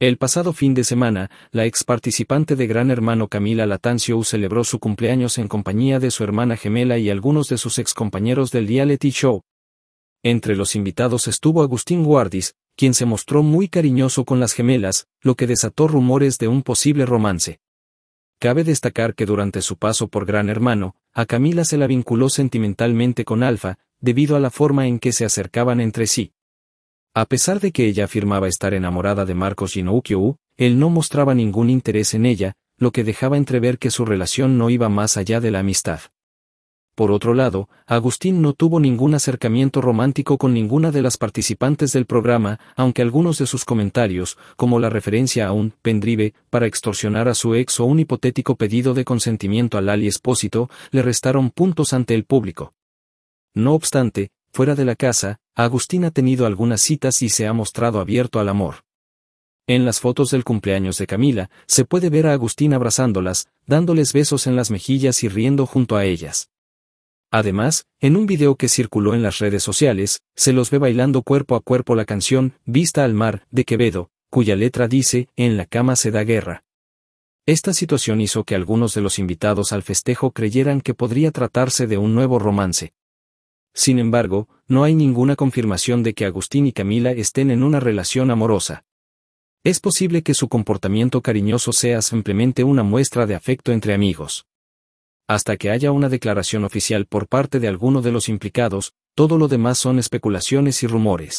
El pasado fin de semana, la ex participante de Gran Hermano Camila Latancio celebró su cumpleaños en compañía de su hermana gemela y algunos de sus ex compañeros del reality show. Entre los invitados estuvo Agustín Guardis, quien se mostró muy cariñoso con las gemelas, lo que desató rumores de un posible romance. Cabe destacar que durante su paso por Gran Hermano, a Camila se la vinculó sentimentalmente con Alfa, debido a la forma en que se acercaban entre sí. A pesar de que ella afirmaba estar enamorada de Marcos Ginoukyou, él no mostraba ningún interés en ella, lo que dejaba entrever que su relación no iba más allá de la amistad. Por otro lado, Agustín no tuvo ningún acercamiento romántico con ninguna de las participantes del programa, aunque algunos de sus comentarios, como la referencia a un pendrive para extorsionar a su ex o un hipotético pedido de consentimiento al Ali Espósito, le restaron puntos ante el público. No obstante, fuera de la casa, Agustín ha tenido algunas citas y se ha mostrado abierto al amor. En las fotos del cumpleaños de Camila, se puede ver a Agustín abrazándolas, dándoles besos en las mejillas y riendo junto a ellas. Además, en un video que circuló en las redes sociales, se los ve bailando cuerpo a cuerpo la canción Vista al Mar de Quevedo, cuya letra dice, En la cama se da guerra. Esta situación hizo que algunos de los invitados al festejo creyeran que podría tratarse de un nuevo romance. Sin embargo, no hay ninguna confirmación de que Agustín y Camila estén en una relación amorosa. Es posible que su comportamiento cariñoso sea simplemente una muestra de afecto entre amigos. Hasta que haya una declaración oficial por parte de alguno de los implicados, todo lo demás son especulaciones y rumores.